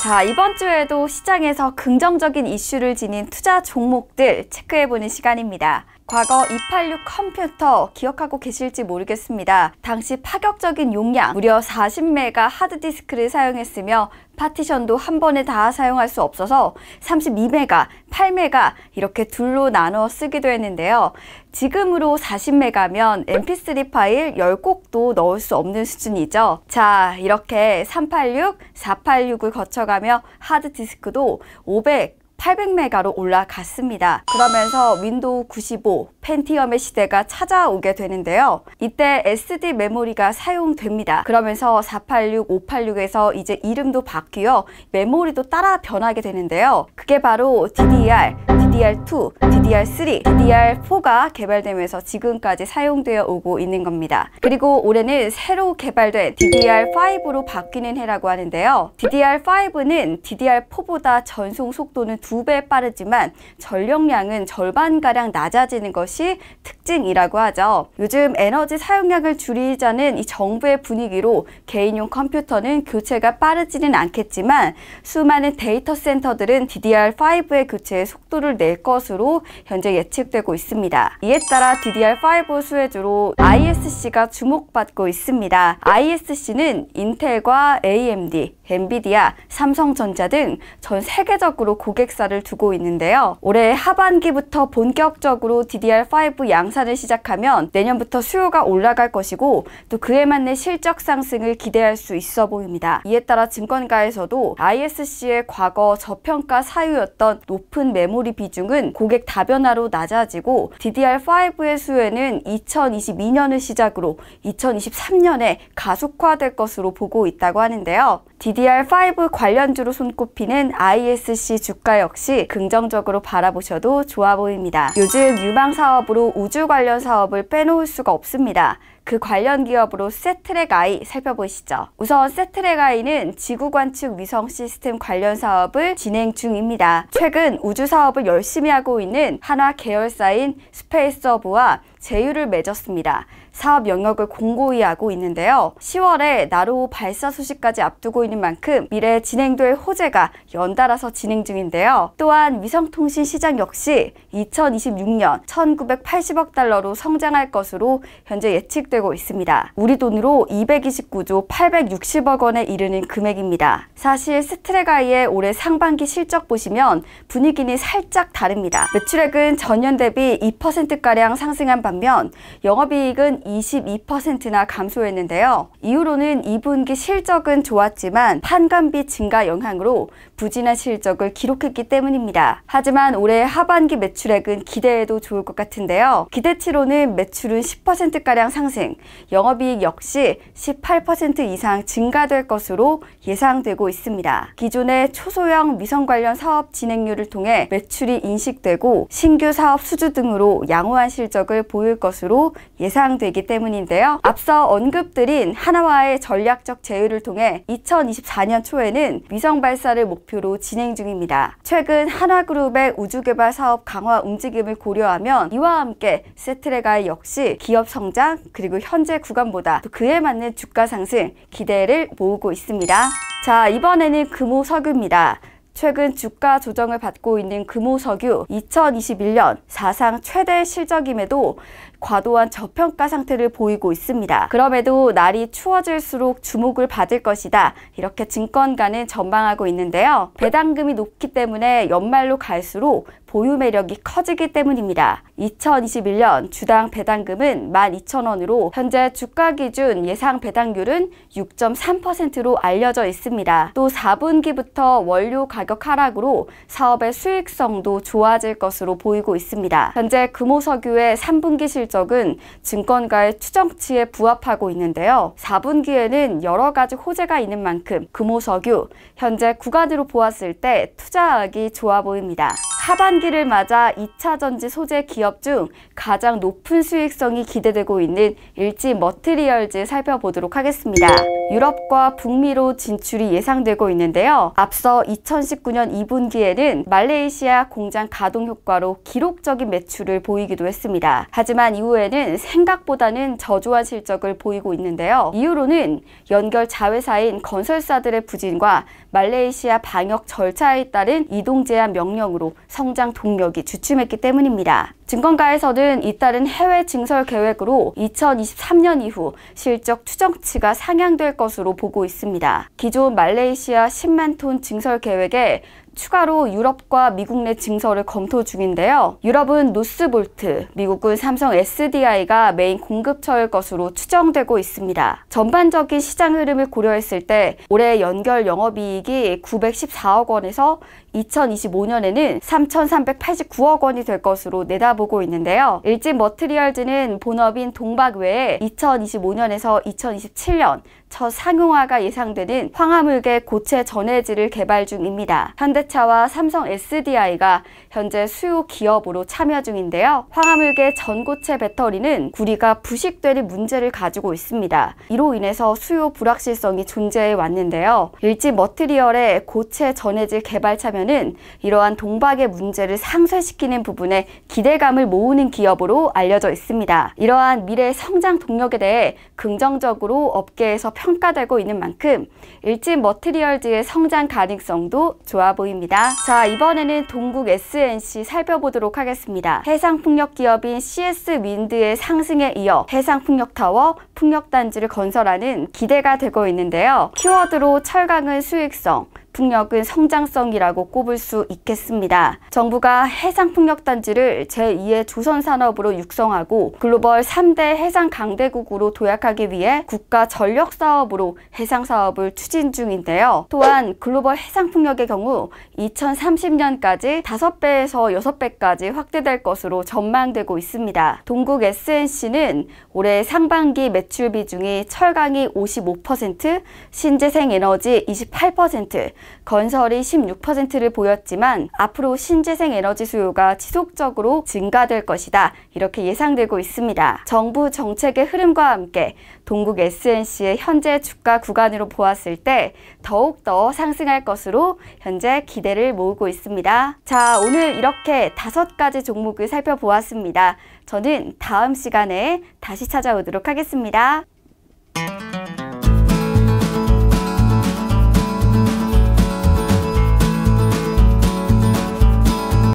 자, 이번 주에도 시장에서 긍정적인 이슈를 지닌 투자 종목들 체크해보는 시간입니다. 과거 286 컴퓨터 기억하고 계실지 모르겠습니다. 당시 파격적인 용량 무려 40메가 하드디스크를 사용했으며 파티션도 한 번에 다 사용할 수 없어서 32메가, 8메가 이렇게 둘로 나눠 쓰기도 했는데요. 지금으로 40메가면 mp3 파일 10곡도 넣을 수 없는 수준이죠. 자, 이렇게 386, 486을 거쳐가며 하드디스크도 500, 800메가로 올라갔습니다. 그러면서 윈도우 95, 펜티엄의 시대가 찾아오게 되는데요. 이때 SD 메모리가 사용됩니다. 그러면서 486, 586에서 이제 이름도 바뀌어 메모리도 따라 변하게 되는데요. 그게 바로 DDR, DDR2, DDR3, DDR4가 개발되면서 지금까지 사용되어 오고 있는 겁니다. 그리고 올해는 새로 개발된 DDR5로 바뀌는 해라고 하는데요. DDR5는 DDR4보다 전송 속도는 두 두배 빠르지만 전력량은 절반가량 낮아지는 것이 특징이라고 하죠. 요즘 에너지 사용량을 줄이자는 이 정부의 분위기로 개인용 컴퓨터는 교체가 빠르지는 않겠지만 수많은 데이터 센터들은 DDR5의 교체에 속도를 낼 것으로 현재 예측되고 있습니다. 이에 따라 DDR5 수혜주로 ISC가 주목받고 있습니다. ISC는 인텔과 AMD, 엔비디아, 삼성전자 등 전 세계적으로 고객 사 역사를 두고 있는데요. 올해 하반기부터 본격적으로 DDR5 양산을 시작하면 내년부터 수요가 올라갈 것이고 또 그에 맞는 실적 상승을 기대할 수 있어 보입니다. 이에 따라 증권가에서도 ISC의 과거 저평가 사유였던 높은 메모리 비중은 고객 다변화로 낮아지고 DDR5의 수요는 2022년을 시작으로 2023년에 가속화될 것으로 보고 있다고 하는데요. DDR5 관련주로 손꼽히는 ISC 주가 역 역시 긍정적으로 바라보셔도 좋아 보입니다. 요즘 유망 사업으로 우주 관련 사업을 빼놓을 수가 없습니다. 그 관련 기업으로 세트랙 아이 살펴보시죠. 우선 세트랙 아이는 지구 관측 위성 시스템 관련 사업을 진행 중입니다. 최근 우주 사업을 열심히 하고 있는 한화 계열사인 스페이스어브와 제휴를 맺었습니다. 사업 영역을 공고히 하고 있는데요. 10월에 나로우 발사 소식까지 앞두고 있는 만큼 미래 진행도의 호재가 연달아서 진행 중인데요. 또한 위성통신 시장 역시 2026년 1980억 달러로 성장할 것으로 현재 예측되고 있습니다. 우리 돈으로 229조 860억 원에 이르는 금액입니다. 사실 스트레가이의 올해 상반기 실적 보시면 분위기는 살짝 다릅니다. 매출액은 전년 대비 2%가량 상승한 바 반면 영업이익은 22%나 감소했는데요. 이후로는 2분기 실적은 좋았지만 판관비 증가 영향으로 부진한 실적을 기록했기 때문입니다. 하지만 올해 하반기 매출액은 기대해도 좋을 것 같은데요. 기대치로는 매출은 10%가량 상승, 영업이익 역시 18% 이상 증가될 것으로 예상되고 있습니다. 기존의 초소형 미성 관련 사업 진행률을 통해 매출이 인식되고 신규 사업 수주 등으로 양호한 실적을 보여 보일 것으로 예상되기 때문인데요. 앞서 언급드린 하나와의 전략적 제휴를 통해 2024년 초에는 위성 발사를 목표로 진행 중입니다. 최근 하나그룹의 우주개발 사업 강화 움직임을 고려하면 이와 함께 세트레가의 역시 기업 성장 그리고 현재 구간보다 또 그에 맞는 주가 상승 기대를 모으고 있습니다. 자 이번에는 금호 석유입니다. 최근 주가 조정을 받고 있는 금호석유 2021년 사상 최대 실적임에도 과도한 저평가 상태를 보이고 있습니다. 그럼에도 날이 추워질수록 주목을 받을 것이다. 이렇게 증권가는 전망하고 있는데요. 배당금이 높기 때문에 연말로 갈수록 보유 매력이 커지기 때문입니다. 2021년 주당 배당금은 12,000원으로 현재 주가 기준 예상 배당률은 6.3%로 알려져 있습니다. 또 4분기부터 원료 가격 하락으로 사업의 수익성도 좋아질 것으로 보이고 있습니다. 현재 금호석유의 3분기 실 실적은 증권가의 추정치에 부합하고 있는데요. 4분기에는 여러 가지 호재가 있는 만큼 금호석유, 현재 구간으로 보았을 때 투자하기 좋아 보입니다. 하반기를 맞아 2차 전지 소재 기업 중 가장 높은 수익성이 기대되고 있는 일지 머트리얼즈 살펴보도록 하겠습니다. 유럽과 북미로 진출이 예상되고 있는데요. 앞서 2019년 2분기에는 말레이시아 공장 가동 효과로 기록적인 매출을 보이기도 했습니다. 하지만 이후에는 생각보다는 저조한 실적을 보이고 있는데요. 이유로는 연결 자회사인 건설사들의 부진과 말레이시아 방역 절차에 따른 이동 제한 명령으로 성장 동력이 주춤했기 때문입니다. 증권가에서는 이따른 해외 증설 계획으로 2023년 이후 실적 추정치가 상향될 것으로 보고 있습니다. 기존 말레이시아 10만 톤 증설 계획에 추가로 유럽과 미국 내 증설을 검토 중인데요. 유럽은 노스볼트, 미국은 삼성 SDI가 메인 공급처일 것으로 추정되고 있습니다. 전반적인 시장 흐름을 고려했을 때 올해 연결 영업이익이 914억 원에서 2025년에는 3,389억 원이 될 것으로 내다보고 있는데요. 일진 머트리얼즈는 본업인 동박 외에 2025년에서 2027년 첫 상용화가 예상되는 황화물계 고체 전해지를 개발 중입니다. 현대차와 삼성 SDI가 현재 수요 기업으로 참여 중인데요. 황화물계 전고체 배터리는 구리가 부식되는 문제를 가지고 있습니다. 이로 인해서 수요 불확실성이 존재해 왔는데요. 일진 머트리얼의 고체 전해질 개발 참여 한면은 이러한 동박의 문제를 상쇄시키는 부분에 기대감을 모으는 기업으로 알려져 있습니다. 이러한 미래 성장 동력에 대해 긍정적으로 업계에서 평가되고 있는 만큼 일진 머티리얼즈의 성장 가능성도 좋아 보입니다. 자, 이번에는 동국 SNC 살펴보도록 하겠습니다. 해상풍력 기업인 CS 윈드의 상승에 이어 해상풍력타워, 풍력단지를 건설하는 기대가 되고 있는데요. 키워드로 철강은 수익성, 풍력은 성장성이라고 꼽을 수 있겠습니다. 정부가 해상풍력단지를 제2의 조선산업으로 육성하고 글로벌 3대 해상 강대국으로 도약하기 위해 국가 전력사업으로 해상사업을 추진 중인데요. 또한 글로벌 해상풍력의 경우 2030년까지 5배에서 6배까지 확대될 것으로 전망되고 있습니다. 동국 SNC는 올해 상반기 매출 비중이 철강이 55%, 신재생에너지 28%, 건설이 16%를 보였지만 앞으로 신재생 에너지 수요가 지속적으로 증가될 것이다. 이렇게 예상되고 있습니다. 정부 정책의 흐름과 함께 동국 SNC의 현재 주가 구간으로 보았을 때 더욱더 상승할 것으로 현재 기대를 모으고 있습니다. 자, 오늘 이렇게 다섯 가지 종목을 살펴보았습니다. 저는 다음 시간에 다시 찾아오도록 하겠습니다.